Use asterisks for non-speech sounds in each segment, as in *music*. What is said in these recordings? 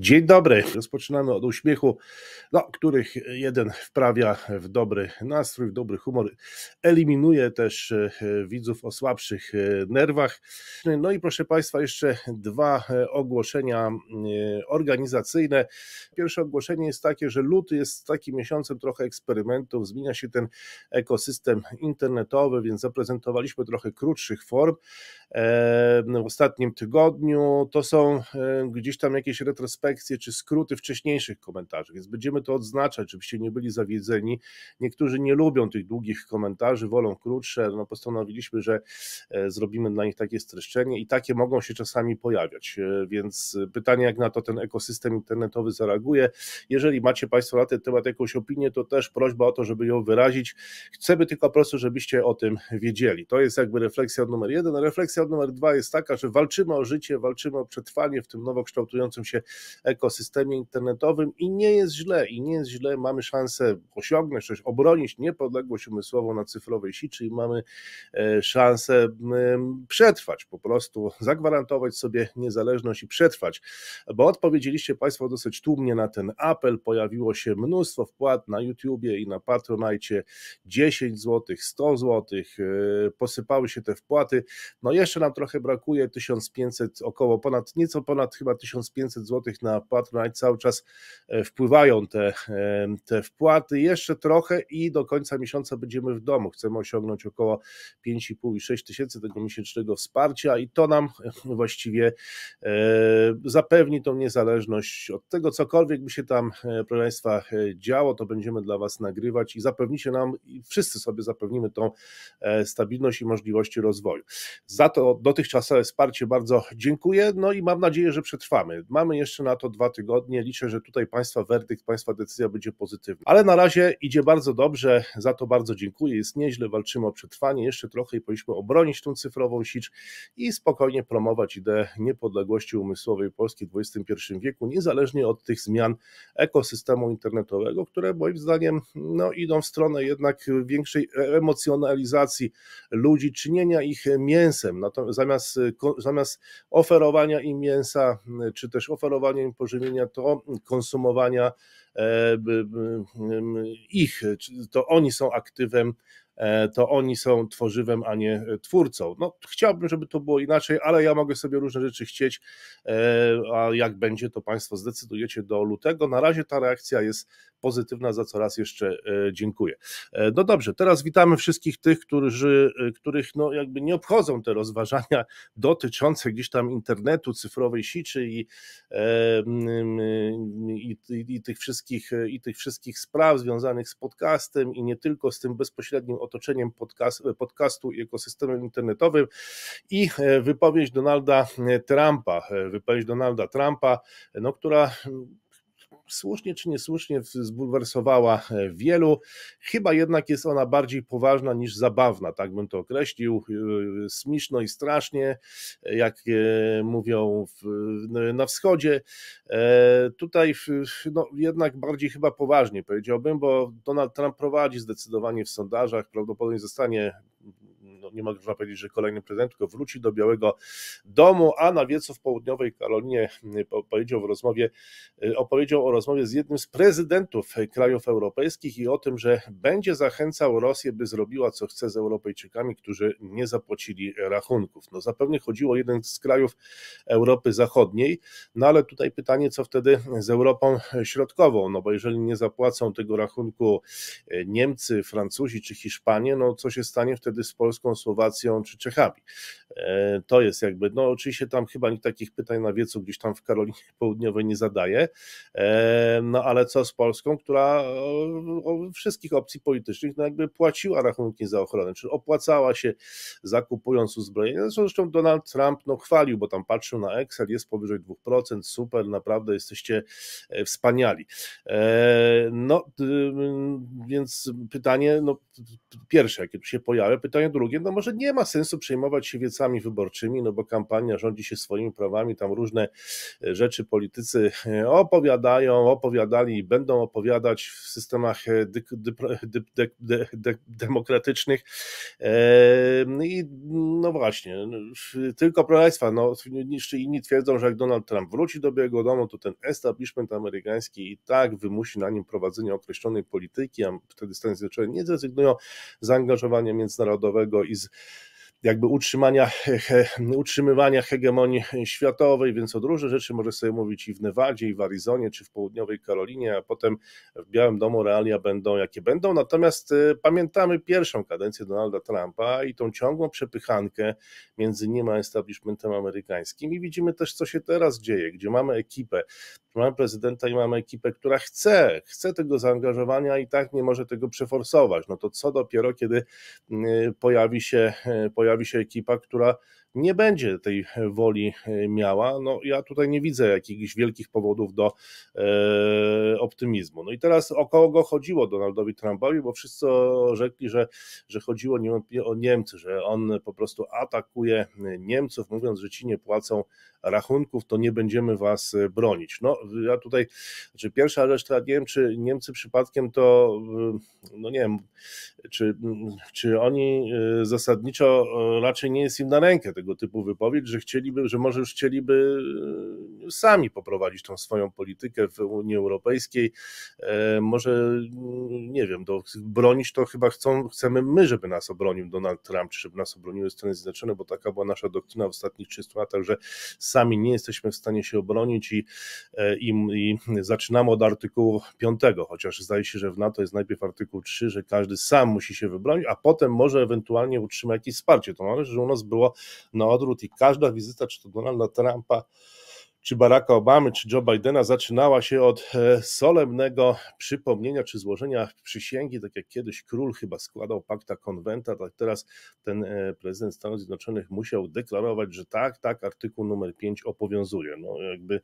Dzień dobry. Rozpoczynamy od uśmiechu, no, których jeden wprawia w dobry nastrój, w dobry humor, eliminuje też e, widzów o słabszych e, nerwach. No i proszę Państwa, jeszcze dwa e, ogłoszenia organizacyjne. Pierwsze ogłoszenie jest takie, że luty jest takim miesiącem trochę eksperymentów, zmienia się ten ekosystem internetowy, więc zaprezentowaliśmy trochę krótszych form w ostatnim tygodniu. To są gdzieś tam jakieś retrospekcje retrospekcje czy skróty wcześniejszych komentarzy, więc będziemy to odznaczać, żebyście nie byli zawiedzeni. Niektórzy nie lubią tych długich komentarzy, wolą krótsze, no postanowiliśmy, że e, zrobimy dla nich takie streszczenie i takie mogą się czasami pojawiać, e, więc pytanie jak na to ten ekosystem internetowy zareaguje. Jeżeli macie Państwo na ten temat jakąś opinię, to też prośba o to, żeby ją wyrazić. Chcemy tylko po prostu, żebyście o tym wiedzieli. To jest jakby refleksja numer jeden. Refleksja numer dwa jest taka, że walczymy o życie, walczymy o przetrwanie w tym nowo kształtującym się ekosystemie internetowym i nie jest źle, i nie jest źle, mamy szansę osiągnąć coś, obronić niepodległość umysłową na cyfrowej siczy i mamy e, szansę przetrwać, po prostu zagwarantować sobie niezależność i przetrwać, bo odpowiedzieliście Państwo dosyć tłumnie na ten apel, pojawiło się mnóstwo wpłat na YouTubie i na Patronajcie, 10 zł, 100 zł, posypały się te wpłaty, no jeszcze nam trochę brakuje, 1500, około ponad, nieco ponad chyba 1500 zł na na Patronite no cały czas e, wpływają te, e, te wpłaty. Jeszcze trochę i do końca miesiąca będziemy w domu. Chcemy osiągnąć około 5,5 i 6 tysięcy tego miesięcznego wsparcia i to nam e, właściwie zapewni tą niezależność od tego, cokolwiek by się tam, proszę Państwa, działo, to będziemy dla Was nagrywać i zapewnicie nam, i wszyscy sobie zapewnimy tą stabilność i możliwości rozwoju. Za to dotychczasowe wsparcie bardzo dziękuję, no i mam nadzieję, że przetrwamy. Mamy jeszcze na to dwa tygodnie. Liczę, że tutaj Państwa werdykt, Państwa decyzja będzie pozytywna. Ale na razie idzie bardzo dobrze, za to bardzo dziękuję. Jest nieźle, walczymy o przetrwanie. Jeszcze trochę i powinniśmy obronić tą cyfrową sieć i spokojnie promować ideę niepodległości umysłowej Polski w XXI wieku, niezależnie od tych zmian ekosystemu internetowego, które moim zdaniem no, idą w stronę jednak większej e, emocjonalizacji ludzi, czynienia ich mięsem, zamiast, zamiast oferowania im mięsa, czy też oferowania schronień, pożywienia, to konsumowania e, ich, to oni są aktywem, e, to oni są tworzywem, a nie twórcą. No, chciałbym, żeby to było inaczej, ale ja mogę sobie różne rzeczy chcieć, e, a jak będzie, to Państwo zdecydujecie do lutego. Na razie ta reakcja jest pozytywna, za co raz jeszcze e, dziękuję. E, no dobrze, teraz witamy wszystkich tych, którzy, e, których no jakby nie obchodzą te rozważania dotyczące gdzieś tam internetu, cyfrowej siczy i, i, i, i tych, wszystkich, i tych wszystkich spraw związanych z podcastem i nie tylko z tym bezpośrednim otoczeniem podcast, podcastu i ekosystemem internetowym i wypowiedź Donalda Trumpa, wypowiedź Donalda Trumpa, no, która słusznie czy niesłusznie zbulwersowała e, wielu. Chyba jednak jest ona bardziej poważna niż zabawna, tak bym to określił. E, Smiszno i strasznie, e, jak mówią na wschodzie. Tutaj no, jednak bardziej chyba poważnie powiedziałbym, bo Donald Trump prowadzi zdecydowanie w sondażach, prawdopodobnie zostanie no nie można powiedzieć, że kolejny prezydent, tylko wróci do Białego Domu, a na wiecu w południowej Karolinie y, opowiedział w rozmowie, y, opowiedział o rozmowie z jednym z prezydentów krajów europejskich i o tym, że będzie zachęcał Rosję, by zrobiła co chce z Europejczykami, którzy nie zapłacili rachunków. No zapewne chodziło o jeden z krajów Europy Zachodniej, no ale tutaj pytanie, co wtedy z Europą Środkową, no bo jeżeli nie zapłacą tego rachunku y, Niemcy, Francuzi czy Hiszpanie, no co się stanie wtedy z Polską Słowacją czy Czechami. E, to jest jakby, no oczywiście tam chyba nikt takich pytań na wiecu gdzieś tam w Karolinie *laughs* Południowej nie zadaje, e, no ale co z Polską, która o wszystkich opcji politycznych no jakby płaciła rachunki za ochronę, czyli opłacała się zakupując uzbrojenie. Zresztą Donald Trump no chwalił, bo tam patrzył na Excel, jest powyżej 2%, super, naprawdę jesteście e, wspaniali. No więc pytanie, no pierwsze jakie tu się pojawia, pytanie drugie, no może nie ma sensu przejmować się wiecami wyborczymi, no bo kampania rządzi się swoimi prawami, tam różne e, rzeczy politycy e, opowiadają, opowiadali i będą opowiadać w systemach dy, dy, dy, demokratycznych. E, I no właśnie, tylko proszę Państwa, no, inni twierdzą, że jak Donald Trump wróci do Białego Domu, to ten establishment amerykański i tak wymusi na nim prowadzenie określonej polityki, a wtedy Stany Zjednoczone nie zrezygnują z zaangażowania międzynarodowego i z jakby utrzymania, utrzymywania hegemonii światowej, więc od różnych rzeczy może sobie mówić i w Nevadzie, i w Arizonie, czy w południowej Karolinie, a potem w Białym Domu realia będą jakie będą. Natomiast y, pamiętamy pierwszą kadencję Donalda Trumpa i tą ciągłą przepychankę między nim a establishmentem amerykańskim i widzimy też, co się teraz dzieje, gdzie mamy ekipę, mamy prezydenta i mamy ekipę, która chce, chce tego zaangażowania i tak nie może tego przeforsować. No to co dopiero, kiedy y, pojawi się, y, pojawi pojawi się ekipa, która nie będzie tej woli e, miała. No, ja tutaj nie widzę jakichś wielkich powodów do e, optymizmu. No i teraz o kogo chodziło Donaldowi Trumpowi, bo wszyscy rzekli, że, że chodziło niewątpliwie o Niemcy, że on po prostu atakuje e, Niemców, mówiąc, że ci nie płacą rachunków, to nie będziemy was e, bronić. No, ja tutaj, znaczy pierwsza rzecz, która nie wiem, czy Niemcy przypadkiem to, no nie wiem, czy, czy oni zasadniczo raczej nie jest im na rękę tego tego typu wypowiedź, że chcieliby, że może już chcieliby e, sami poprowadzić tą swoją politykę w Unii Europejskiej. E, może, mm, nie wiem, do, bronić to chyba chcą, chcemy my, żeby nas obronił Donald Trump, czy żeby nas obroniły Stany Zjednoczone, bo taka była nasza doktryna w ostatnich 300 latach, że sami nie jesteśmy w stanie się obronić i, e, i, i zaczynamy od artykułu 5, chociaż zdaje się, że w NATO jest najpierw artykuł 3, że każdy sam musi się wybronić, a potem może ewentualnie utrzyma jakieś wsparcie. To należy, że u nas było na odwrót i każda wizyta, czy to Donalda Trumpa, czy Baracka Obamy, czy Joe Bidena zaczynała się od e, solemnego przypomnienia czy złożenia przysięgi, tak jak kiedyś król chyba składał pakta konwenta, tak teraz ten e, prezydent Stanów Zjednoczonych musiał deklarować, że tak, tak, artykuł numer 5 obowiązuje. No jakby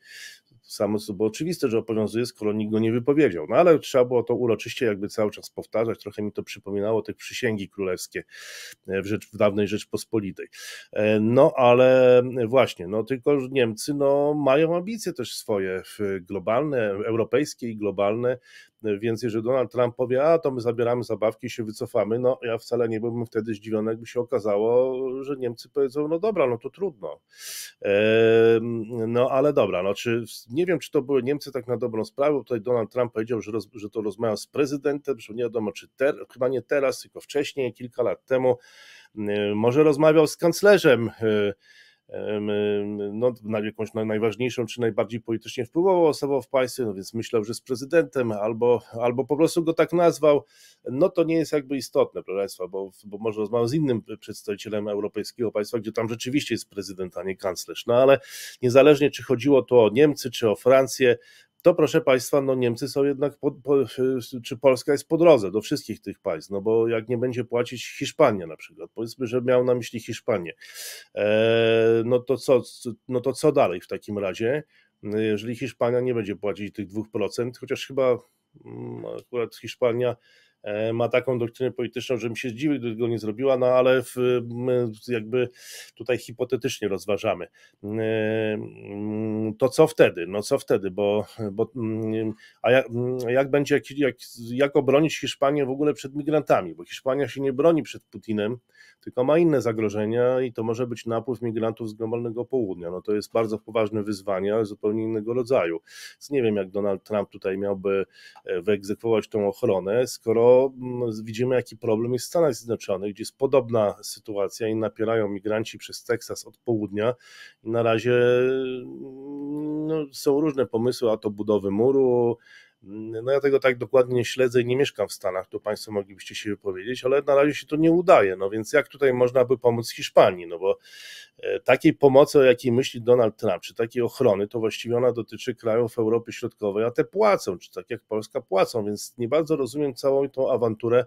samo co oczywiste, że obowiązuje, skoro nikt go nie wypowiedział. No ale trzeba było to uroczyście jakby cały czas powtarzać. Trochę mi to przypominało tych przysięgi królewskie e, w, rzecz, w dawnej Rzeczpospolitej. E, no ale właśnie, no tylko Niemcy no, mają ambicje też swoje globalne, europejskie i globalne E, więc jeżeli Donald Trump powie, a to my zabieramy zabawki i się wycofamy, no ja wcale nie byłbym wtedy zdziwiony, jakby się okazało, że Niemcy powiedzą, no dobra, no to trudno. No ale dobra, no czy, nie wiem, czy to były Niemcy tak na dobrą sprawę, tutaj Donald Trump powiedział, że, roz, że to rozmawiał z prezydentem, że nie wiadomo, czy ter, chyba nie teraz, tylko wcześniej, kilka lat temu, e, może rozmawiał z kanclerzem e, no, na jakąś najważniejszą czy najbardziej politycznie wpływową osobą w państwie, no więc myślał, że jest prezydentem, albo, albo po prostu go tak nazwał, no to nie jest jakby istotne, proszę Państwa, bo, bo może rozmawiał z innym przedstawicielem europejskiego państwa, gdzie tam rzeczywiście jest prezydent, a nie kanclerz. No ale niezależnie, czy chodziło to o Niemcy, czy o Francję, to proszę Państwa, no Niemcy są jednak, po, po, czy Polska jest po drodze do wszystkich tych państw, no bo jak nie będzie płacić Hiszpania na przykład, powiedzmy, że miał na myśli Hiszpanię, e, no to co, no to co dalej w takim razie, jeżeli Hiszpania nie będzie płacić tych 2%, chociaż chyba mm, akurat Hiszpania E, ma taką doktrynę polityczną, że mi się zdziwił, gdyby go nie zrobiła, no ale w, jakby tutaj hipotetycznie rozważamy. E, mm, to co wtedy? No co wtedy? Bo, bo mm, a jak, mm, jak będzie, jak, jak obronić Hiszpanię w ogóle przed migrantami? Bo Hiszpania się nie broni przed Putinem, tylko ma inne zagrożenia i to może być napływ migrantów z globalnego południa. No to jest bardzo poważne wyzwanie, ale zupełnie innego rodzaju. Więc nie wiem, jak Donald Trump tutaj miałby e, wyegzekwować tą ochronę, skoro widzimy, jaki problem jest w Stanach Zjednoczonych, gdzie jest podobna sytuacja i napierają migranci przez Teksas od południa. I na razie mm, no, są różne pomysły, a to budowy muru. Mm, no ja tego tak dokładnie śledzę i nie mieszkam w Stanach, tu Państwo moglibyście się wypowiedzieć, ale na razie się to nie udaje, no więc jak tutaj można by pomóc Hiszpanii, no bo E, takiej pomocy, o jakiej myśli Donald Trump, czy takiej ochrony, to właściwie ona dotyczy krajów Europy Środkowej, a te płacą, czy tak jak Polska płacą, więc nie bardzo rozumiem całą tą awanturę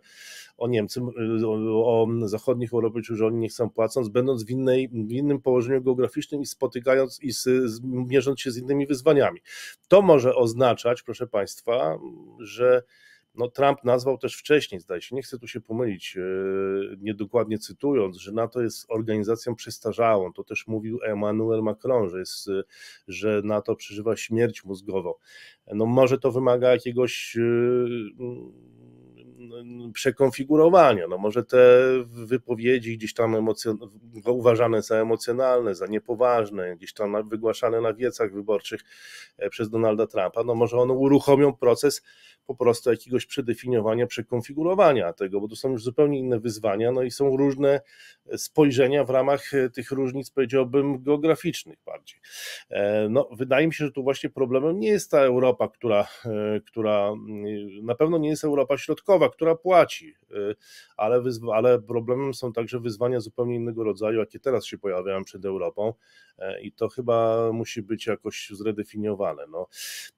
o Niemcy, o, o zachodnich czy że oni nie chcą płacąc, będąc w, innej, w innym położeniu geograficznym i spotykając i z, z, mierząc się z innymi wyzwaniami. To może oznaczać, proszę Państwa, że no Trump nazwał też wcześniej, zdaje się, nie chcę tu się pomylić, e, niedokładnie cytując, że NATO jest organizacją przestarzałą. To też mówił Emmanuel Macron, że, jest, e, że NATO przeżywa śmierć mózgową. No może to wymaga jakiegoś e, przekonfigurowania. No może te wypowiedzi gdzieś tam emocjon... uważane za emocjonalne, za niepoważne, gdzieś tam wygłaszane na wiecach wyborczych e, przez Donalda Trumpa, no może one uruchomią proces po prostu jakiegoś przedefiniowania, przekonfigurowania tego, bo to są już zupełnie inne wyzwania, no i są różne spojrzenia w ramach e, tych różnic, powiedziałbym, geograficznych bardziej. E, no, wydaje mi się, że tu właśnie problemem nie jest ta Europa, która, która mm, na pewno nie jest Europa Środkowa, która płaci, y, ale, wyzwa, ale problemem są także wyzwania zupełnie innego rodzaju, jakie teraz się pojawiają przed Europą y, i to chyba musi być jakoś zredefiniowane. No,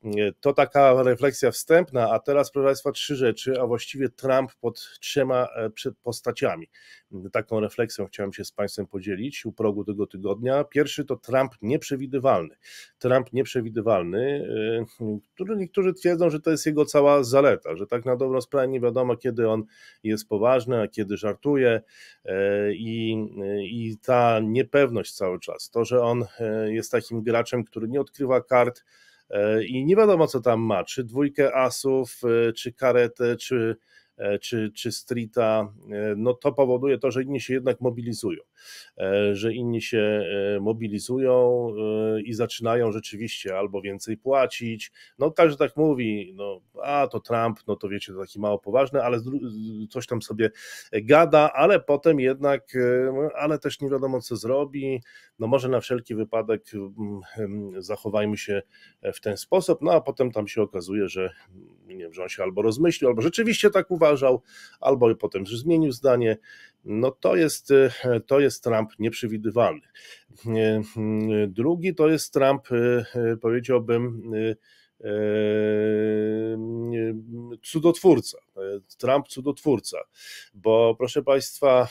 y, to taka refleksja wstępna, a teraz proszę Państwa trzy rzeczy, a właściwie Trump pod trzema e, postaciami. Taką refleksją chciałem się z Państwem podzielić u progu tego tygodnia. Pierwszy to Trump nieprzewidywalny. Trump nieprzewidywalny, który niektórzy twierdzą, że to jest jego cała zaleta, że tak na dobrą sprawę nie wiadomo, wiadomo kiedy on jest poważny, a kiedy żartuje e, i, i ta niepewność cały czas, to, że on e, jest takim graczem, który nie odkrywa kart e, i nie wiadomo co tam ma, czy dwójkę asów, czy karetę, czy E, czy, czy streeta, e, no to powoduje to, że inni się jednak mobilizują, e, że inni się mobilizują i zaczynają rzeczywiście albo więcej płacić, no każdy tak mówi, no a to Trump, no to wiecie, to taki mało poważny, ale coś tam sobie gada, ale potem jednak, ale też nie wiadomo co zrobi, no może na wszelki wypadek zachowajmy się w ten sposób, no a potem tam się okazuje, że nie wiem, że on się albo rozmyślił, albo rzeczywiście tak uważa, uważał, albo potem zmienił zdanie. No to jest, e, to jest Trump nieprzewidywalny. E, e, drugi to jest Trump, powiedziałbym, cudotwórca Trump cudotwórca, bo proszę Państwa,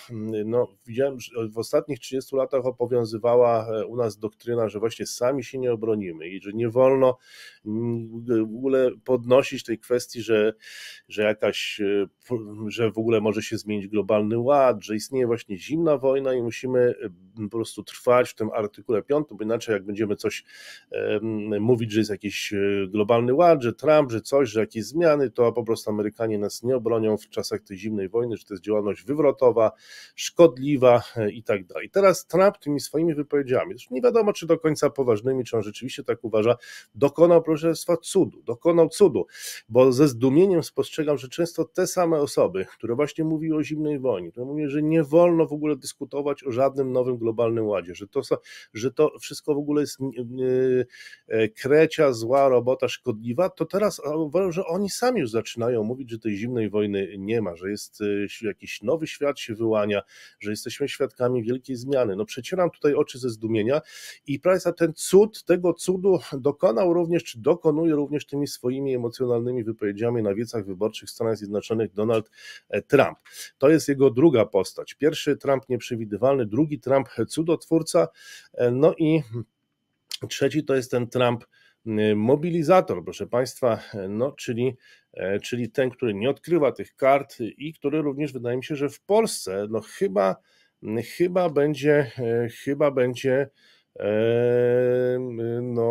no, widziałem, że w ostatnich 30 latach obowiązywała e, u nas doktryna, że właśnie sami się nie obronimy i że nie wolno mm, w ogóle podnosić tej kwestii, że, że jakaś, e, że w ogóle może się zmienić globalny ład, że istnieje właśnie zimna wojna i musimy e, po prostu trwać w tym artykule 5, bo inaczej jak będziemy coś mówić, że jest jakiś globalny ład, że Trump, że coś, że jakieś zmiany, to po prostu Amerykanie nas nie obronią w czasach tej zimnej wojny, że to jest działalność wywrotowa, szkodliwa e, i tak dalej. Teraz Trump tymi swoimi wypowiedziami, już nie wiadomo czy do końca poważnymi, czy on rzeczywiście tak uważa, dokonał, proszę Państwa, cudu, dokonał cudu, bo ze zdumieniem spostrzegam, że często te same osoby, które właśnie mówiły o zimnej wojnie, które mówią, że nie wolno w ogóle dyskutować o żadnym nowym globalnym ładzie, że to, że to wszystko w ogóle jest e, krecia, zła robota, szkodliwa, to teraz uważam, że oni sami już zaczynają mówić, że tej zimnej zimnej wojny nie ma, że jest e, jakiś nowy świat się wyłania, że jesteśmy świadkami wielkiej zmiany. No przecieram tutaj oczy ze zdumienia i prawie ten cud, tego cudu dokonał również, czy dokonuje również tymi swoimi emocjonalnymi wypowiedziami na wiecach wyborczych w Stanach Zjednoczonych Donald e, Trump. To jest jego druga postać. Pierwszy Trump nieprzewidywalny, drugi Trump cudotwórca, e, no i trzeci to jest ten Trump Y, mobilizator, proszę Państwa, e, no, czyli, e, czyli ten, który nie odkrywa tych kart i który również wydaje mi się, że w Polsce no, chyba, y, chyba będzie, y, chyba będzie no,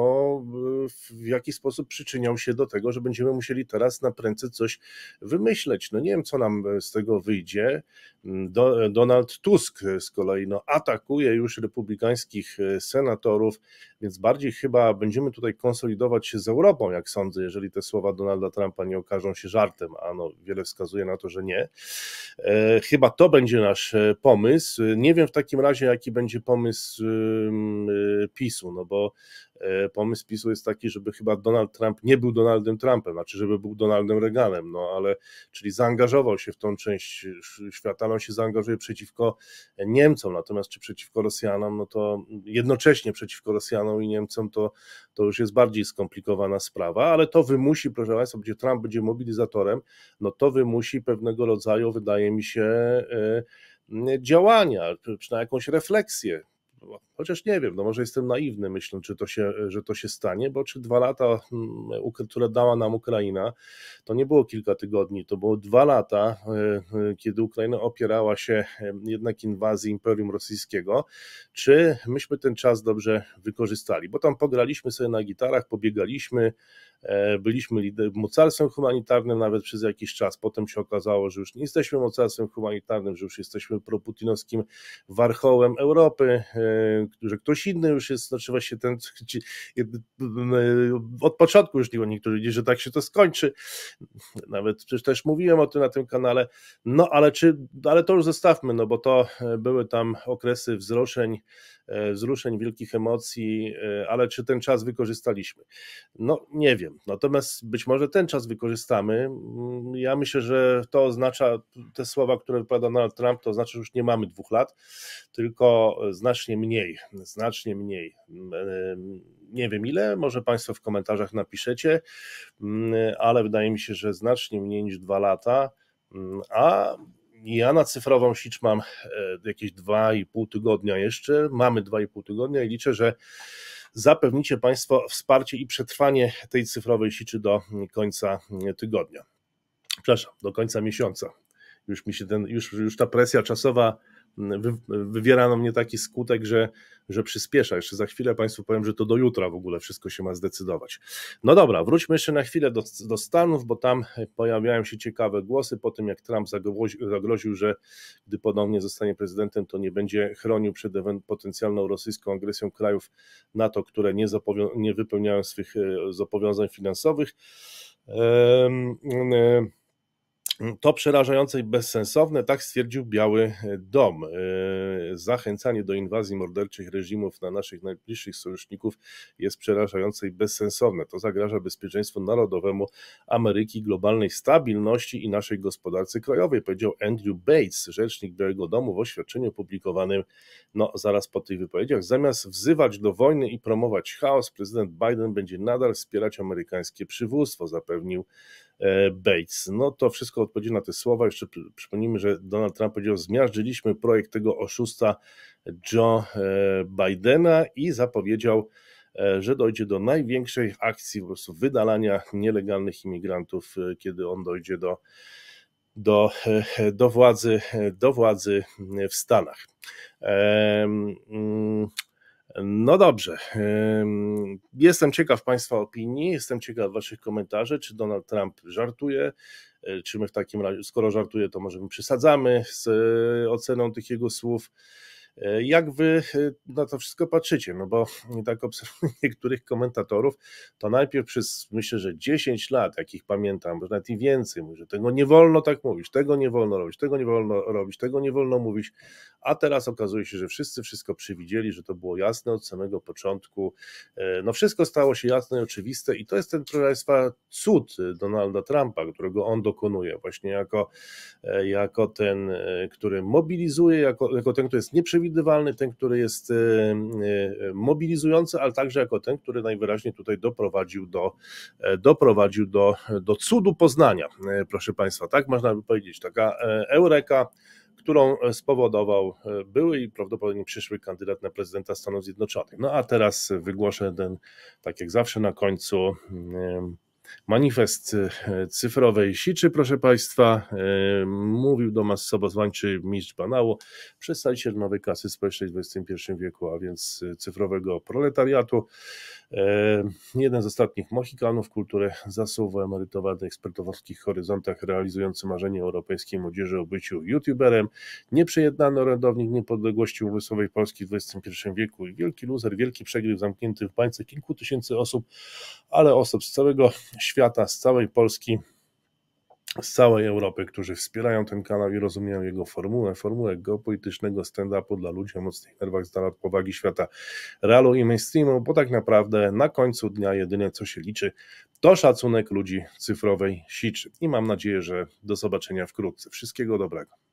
w jaki sposób przyczyniał się do tego, że będziemy musieli teraz na prędce coś wymyśleć. No nie wiem, co nam e, z tego wyjdzie. Mm, do, e, Donald Tusk e, z kolei no, atakuje już republikańskich senatorów, więc bardziej chyba będziemy tutaj konsolidować się z Europą, jak sądzę, jeżeli te słowa Donalda Trumpa nie okażą się żartem, a no, wiele wskazuje na to, że nie. E, chyba to będzie nasz pomysł. Nie wiem w takim razie, jaki będzie pomysł Y, PiSu, no bo y, pomysł PiSu jest taki, żeby chyba Donald Trump nie był Donaldem Trumpem, znaczy żeby był Donaldem Reaganem, no ale czyli zaangażował się w tą część świata, ale on się zaangażuje przeciwko Niemcom, natomiast czy przeciwko Rosjanom, no to jednocześnie przeciwko Rosjanom i Niemcom to, to już jest bardziej skomplikowana sprawa, ale to wymusi, proszę Państwa, gdzie Trump będzie mobilizatorem, no to wymusi pewnego rodzaju, wydaje mi się, y, działania, czy na jakąś refleksję no, chociaż nie wiem, no może jestem naiwny, myślę, czy to się, że to się stanie, bo czy dwa lata, hmm, które dała nam Ukraina, to nie było kilka tygodni, to było dwa lata, hmm, kiedy Ukraina opierała się hmm, jednak inwazji Imperium Rosyjskiego, czy myśmy ten czas dobrze wykorzystali, bo tam pograliśmy sobie na gitarach, pobiegaliśmy, E, byliśmy mocarstwem humanitarnym nawet przez jakiś czas. Potem się okazało, że już nie jesteśmy mocarstwem humanitarnym, że już jesteśmy proputinowskim warchołem Europy, e, że ktoś inny już jest, znaczy właśnie ten *laughs* e, od początku już niektórzy widzieli, że tak się to skończy. Nawet przecież też mówiłem o tym na tym kanale. No ale czy, ale to już zostawmy, no bo to były tam okresy wzruszeń, wzruszeń wielkich emocji, ale czy ten czas wykorzystaliśmy? No nie wiem. Natomiast być może ten czas wykorzystamy. Mm, ja myślę, że to oznacza, te słowa, które wypowiada Donald Trump, to oznacza, że już nie mamy dwóch lat, tylko znacznie mniej, znacznie mniej. Mm, nie wiem ile, może Państwo w komentarzach napiszecie, mm, ale wydaje mi się, że znacznie mniej niż dwa lata. A ja na cyfrową sicz mam e, jakieś 2,5 tygodnia jeszcze. Mamy 2,5 tygodnia i liczę, że zapewnicie Państwo wsparcie i przetrwanie tej cyfrowej siczy do końca tygodnia. Przepraszam, do końca miesiąca. Już mi się ten, już, już ta presja czasowa wywiera na mnie taki skutek, że, że przyspiesza. Jeszcze za chwilę Państwu powiem, że to do jutra w ogóle wszystko się ma zdecydować. No dobra, wróćmy jeszcze na chwilę do, do Stanów, bo tam pojawiają się ciekawe głosy po tym, jak Trump zagroził, zagroził że gdy ponownie zostanie prezydentem, to nie będzie chronił przed potencjalną rosyjską agresją krajów NATO, które nie, nie wypełniają swych e, zobowiązań finansowych. Ehm, to przerażające i bezsensowne, tak stwierdził Biały e, Dom. E, zachęcanie do inwazji morderczych reżimów na naszych najbliższych sojuszników jest przerażające i bezsensowne. To zagraża bezpieczeństwu narodowemu Ameryki, globalnej stabilności i naszej gospodarce krajowej, powiedział Andrew Bates, rzecznik Białego Domu, w oświadczeniu publikowanym no, zaraz po tych wypowiedziach. Zamiast wzywać do wojny i promować chaos, prezydent Biden będzie nadal wspierać amerykańskie przywództwo, zapewnił e, Bates. No to wszystko odpowiedzi na te słowa. Jeszcze przypomnijmy, że Donald Trump powiedział: Zmiażdżyliśmy projekt tego oszusta Joe e, Bidena i zapowiedział, e, że dojdzie do największej akcji po prostu wydalania nielegalnych imigrantów, e, kiedy on dojdzie do, do, do, władzy, do władzy w Stanach. Mm, no dobrze. Jestem ciekaw Państwa opinii, jestem ciekaw Waszych komentarzy, czy Donald Trump żartuje, E, czy my w takim razie, skoro żartuje, to może my przesadzamy z e, oceną tych jego słów. Jak wy y, na to wszystko patrzycie? No bo tak obserwuję *laughs* niektórych komentatorów, to najpierw przez myślę, że 10 lat, jakich pamiętam, może nawet i więcej, że tego nie wolno tak mówić, tego nie wolno robić, tego nie wolno robić, tego nie wolno mówić, a teraz okazuje się, że wszyscy wszystko przewidzieli, że to było jasne od samego początku. E, no wszystko stało się jasne i oczywiste i to jest ten, proszę Państwa, cud y, Donalda Trumpa, którego on dokonuje właśnie jako, e, jako ten, e, który mobilizuje, jako, jako ten, który jest nieprzewidywalny, przewidywalny, ten, który jest e, e, mobilizujący, ale także jako ten, który najwyraźniej tutaj doprowadził do, e, doprowadził do, do cudu poznania, proszę Państwa, tak można by powiedzieć, taka eureka, którą spowodował były i prawdopodobnie przyszły kandydat na prezydenta Stanów Zjednoczonych. No a teraz wygłoszę ten, tak jak zawsze na końcu, mm, manifest e, cyfrowej siczy, proszę Państwa. E, mówił do nas samozwańczy mistrz Banało, przedstawiciel nowej kasy społecznej w XXI wieku, a więc e, cyfrowego proletariatu. E, jeden z ostatnich Mohikanów kultury zasuwu, emerytowany ekspert o wąskich horyzontach, realizujący marzenie europejskiej młodzieży o byciu youtuberem, nieprzejednany orędownik niepodległości umysłowej Polski w XXI wieku i wielki luzer, wielki przegryw zamknięty w bańce kilku tysięcy osób, ale osób z całego świata, z całej Polski, z całej Europy, którzy wspierają ten kanał i rozumieją jego formułę, formułę geopolitycznego stand-upu dla ludzi o mocnych nerwach z dala od powagi świata realu i mainstreamu, bo tak naprawdę na końcu dnia jedynie co się liczy to szacunek ludzi cyfrowej siczy. I mam nadzieję, że do zobaczenia wkrótce. Wszystkiego dobrego.